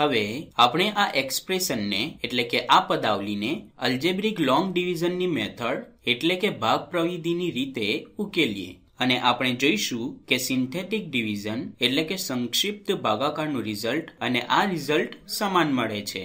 હવે આપણે આ એક્સપ્રેશનને એટલે કે આ પદાવલીને અલ્જેબ્રિક લોંગ ડિવિઝનની મેથડ એટલે કે ભાગ પ્રવિધિની રીતે ઉકેલીએ અને આપણે જોઈશું કે સિન્થેટિક ડિવિઝન એટલે કે સંક્ષિપ્ત ભાગાકારનું રિઝલ્ટ અને આ રિઝલ્ટ સમાન મળે છે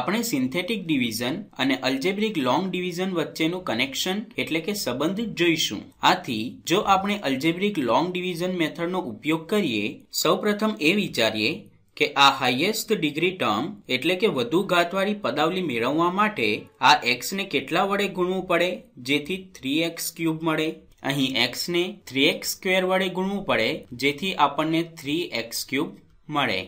આપણે સિન્થેટિક ડિવિઝન અને અલ્જેબ્રિક લોંગ ડિવિઝન વચ્ચેનું કનેક્શન એટલે કે સંબંધ જોઈશું આથી જો આપણે અલ્જેબ્રિક લોંગ ડિવિઝન મેથડનો ઉપયોગ કરીએ સૌપ્રથમ એ વિચારીએ કે આ હાઈએસ્ટ ડિગ્રી ટર્મ એટલે કે વધુ ઘાતવાળી પદાવલી મેળવવા માટે આ એક્સને કેટલા વડે ગુણવું પડે જેથી થ્રી એક્સ ક્યુબ મળે અહીં એક્સને થ્રી એક્સ સ્ક્વેર વડે ગુણવું પડે જેથી આપણને થ્રી એક્સ ક્યુબ મળે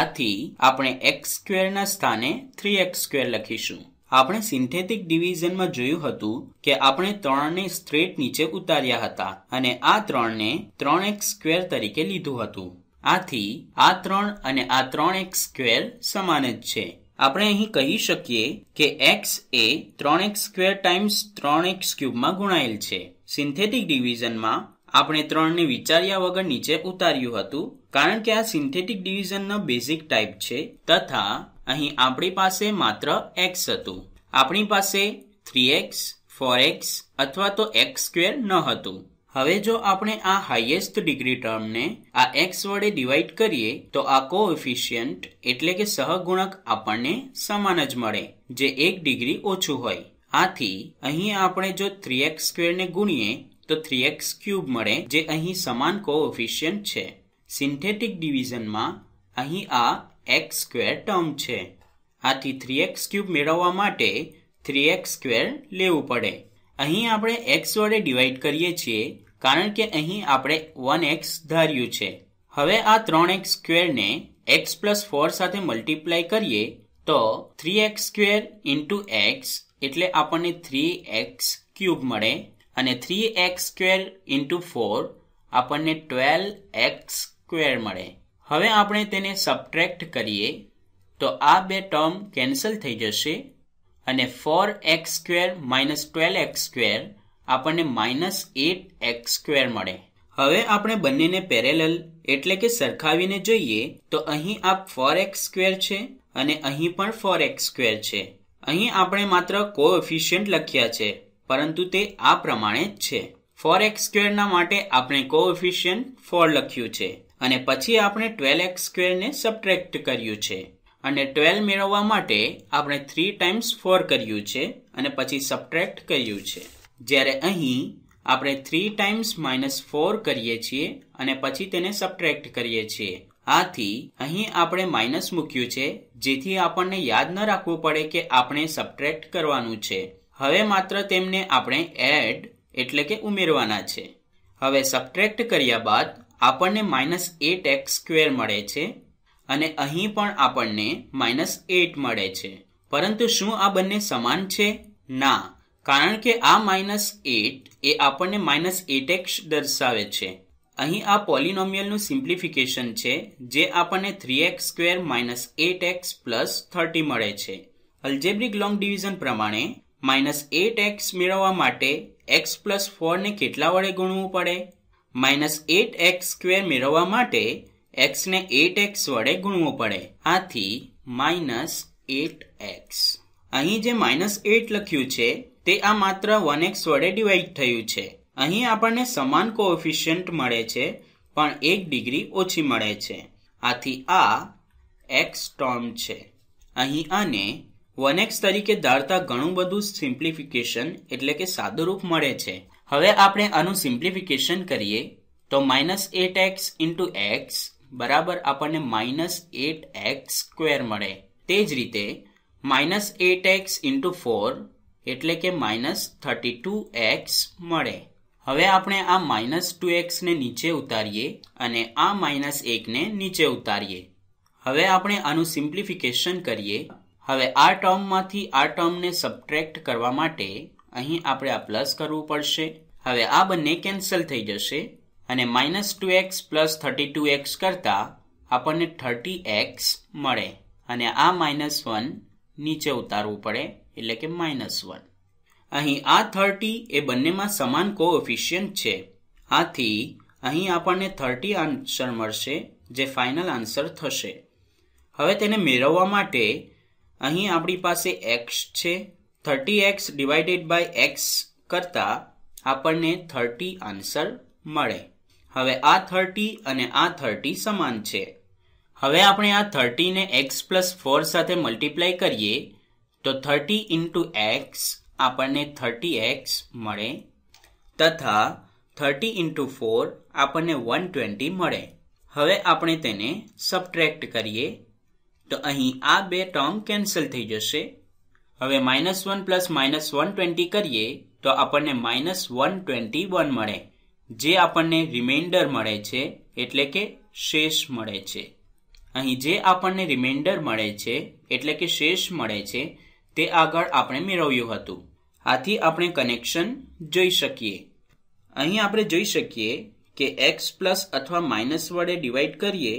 આથી આપણે એક્સ સ્ક્વેરના સ્થાને થ્રી એક્સ સ્ક્વેર લખીશું આપણે સિન્થેટિક ડિવિઝનમાં જોયું હતું કે આપણે ત્રણને સ્ટ્રેટ નીચે ઉતાર્યા હતા અને આ ત્રણને ત્રણ એક્સ સ્ક્વેર તરીકે લીધું હતું આથી આ ત્રણ અને આ ત્રણ એક્સ સ્ક્વેર સમાન જ છે આપણે અહીં કહી શકીએ કે એક્સ એ ત્રણ એક્સ સ્ક્વેર ટાઈમ્સ ત્રણ એક્સ ક્યુબમાં ગુણાયેલ છે સિન્થેટિક ડિવિઝનમાં આપણે ત્રણને વિચાર્યા વગર નીચે ઉતાર્યું હતું કારણ કે આ સિન્થેટિક ડિવિઝનનો બેઝિક ટાઈપ છે તથા અહીં આપણી પાસે માત્ર એક્સ હતું આપણી પાસે થ્રી એક્સ ફોર એક્સ અથવા તો એક્સ સ્ક્વેર ન હતું હવે જો આપણે આ હાઈએસ્ટ ડિગ્રી ટર્મને આ એક્સ વડે ડિવાઈડ કરીએ તો આ કોએફિશિયન્ટ એટલે કે સહગુણક આપણને સમાન જ મળે જે એક ડિગ્રી ઓછું હોય આથી અહીં આપણે જો થ્રી એક્સ સ્ક્વેરને ગુણીએ તો થ્રી એક્સ ક્યુબ મળે જે અહીં સમાન કોઓફિશિયન્ટ છે સિન્થેટિક ડિવિઝનમાં અહીં આ એક્સ સ્ક્વેર ટર્મ છે આથી થ્રી એક્સ ક્યુબ મેળવવા માટે થ્રી એક્સ સ્ક્વેર લેવું પડે અહીં આપણે એક્સ વડે ડિવાઈડ કરીએ છીએ કારણ કે અહીં આપણે વન એક્સ ધાર્યું છે હવે આ ત્રણ એક્સ સ્ક્વેરને એક્સ પ્લસ ફોર સાથે મલ્ટીપ્લાય કરીએ તો three x square into x એટલે આપણને થ્રી એક્સ ક્યુબ મળે અને three x square into four આપણને ટ્વેલ્વ એક્સ સ્ક્વેર મળે હવે આપણે તેને સબટ્રેક્ટ કરીએ તો આ બે ટર્મ કેન્સલ થઈ જશે અને four x square minus twelve x square આપણને માઇનસ એટ એક્સ સ્ક્વેર મળે હવે આપણે બંનેને પેરેલલ એટલે કે સરખાવીને જોઈએ તો અહીં આ ફોર એક્સ સ્ક્વેર છે અને અહીં પણ ફોર એક્સ સ્ક્વેર છે અહીં આપણે માત્ર કોએફિશિયન્ટ લખ્યા છે પરંતુ તે આ પ્રમાણે જ છે ફોર એક્સ સ્ક્વેરના માટે આપણે કોએફિશિયન્ટ ફોર લખ્યું છે અને પછી આપણે ટ્વેલ્વ એક્સ સ્ક્વેરને સબટ્રેક્ટ કર્યું છે અને ટ્વેલ્વ મેળવવા માટે આપણે થ્રી ટાઈમ્સ ફોર કર્યું છે અને પછી સબટ્રેક્ટ કર્યું છે જ્યારે અહીં આપણે થ્રી ટાઈમ્સ માઇનસ ફોર કરીએ છીએ અને પછી તેને સબટ્રેક્ટ કરીએ છીએ આથી અહીં આપણે માઇનસ મૂક્યું છે જેથી આપણને યાદ ન રાખવું પડે કે આપણે સબટ્રેક્ટ કરવાનું છે હવે માત્ર તેમને આપણે એડ એટલે કે ઉમેરવાના છે હવે સબટ્રેક્ટ કર્યા બાદ આપણને માઇનસ એટ એક્સ સ્ક્વેર મળે છે અને અહીં પણ આપણને માઇનસ એટ મળે છે પરંતુ શું આ બંને સમાન છે ના કારણ કે આ માઇનસ એટ એ આપણને માઇનસ એટેક્સ દર્શાવે છે અહીં આ પોલિનોમિયલનું સિમ્પ્લિફિકેશન છે જે આપણને three x square minus eight x plus thirty મળે છે અલ્જેબ્રિક લોંગ ડિવિઝન પ્રમાણે માઇનસ એટ એક્સ મેળવવા માટે એક્સ પ્લસ ફોરને કેટલા વડે ગુણવું પડે માઇનસ એટ એક્સ સ્ક્વેર મેળવવા માટે એક્સને એટ એક્સ વડે ગુણવો પડે આથી માઇનસ એટ એક્સ અહીં જે માઇનસ એટ લખ્યું છે તે આ માત્ર વન એક્સ વડે ડિવાઈડ થયું છે અહીં આપણને સમાન કોએફિશિયન્ટ મળે છે પણ એક ડિગ્રી ઓછી મળે છે આથી આ એક્સ ટર્મ છે અહીં આને વન એક્સ તરીકે ધારતા ઘણું બધું સિમ્પ્લિફિકેશન એટલે કે સાદુરૂપ મળે છે હવે આપણે આનું સિમ્પ્લિફિકેશન કરીએ તો minus eight x into x બરાબર આપણને માઇનસ એટ એક્સ સ્ક્વેર મળે તે જ રીતે minus eight x into four એટલે કે માઇનસ થર્ટી ટુ એક્સ મળે હવે આપણે આ માઇનસ ટુ એક્સને નીચે ઉતારીએ અને આ માઇનસ એકને નીચે ઉતારીએ હવે આપણે આનું સિમ્પ્લિફિકેશન કરીએ હવે આ ટર્મમાંથી આ ટર્મને સબટ્રેક્ટ કરવા માટે અહીં આપણે આ પ્લસ કરવું પડશે હવે આ બંને કેન્સલ થઈ જશે અને minus two x plus thirty two x કરતાં આપણને થર્ટી એક્સ મળે અને આ માઇનસ વન નીચે ઉતારવું પડે એટલે કે માઇનસ વન અહીં આ થર્ટી એ બંનેમાં સમાન કોઓફિશિયન્ટ છે આથી અહીં આપણને થર્ટી આન્સર મળશે જે ફાઇનલ આન્સર થશે હવે તેને મેળવવા માટે અહીં આપણી પાસે એક્સ છે thirty x divided by x કરતાં આપણને થર્ટી આન્સર મળે હવે આ થર્ટી અને આ થર્ટી સમાન છે હવે આપણે આ થર્ટીને એક્સ પ્લસ ફોર સાથે મલ્ટીપ્લાય કરીએ તો થર્ટી ઇન્ટુ એક્સ આપણને થર્ટી એક્સ મળે તથા થર્ટી ઇન્ટુ ફોર આપણને વન ટ્વેન્ટી મળે હવે આપણે તેને સબટ્રેક્ટ કરીએ તો અહીં આ બે ટર્મ કેન્સલ થઈ જશે હવે minus one plus minus one twenty કરીએ તો આપણને માઇનસ વન ટ્વેન્ટી વન મળે જે આપણને રિમાઇન્ડર મળે છે એટલે કે શેષ મળે છે અહીં જે આપણને રિમાઇન્ડર મળે છે એટલે કે શેષ મળે છે તે આગળ આપણે મેળવ્યું હતું આથી આપણે કનેક્શન જોઈ શકીએ અહીં આપણે જોઈ શકીએ કે એક્સ પ્લસ અથવા માઇનસ વડે ડિવાઈડ કરીએ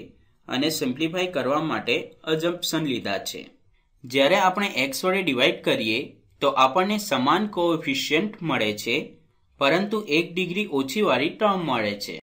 અને સિમ્પ્લિફાય કરવા માટે અજમ્પશન લીધા છે જ્યારે આપણે એક્સ વડે ડિવાઈડ કરીએ તો આપણને સમાન કોએફિશિયન્ટ મળે છે પરંતુ એક ડિગ્રી ઓછી વાળી ટર્મ મળે છે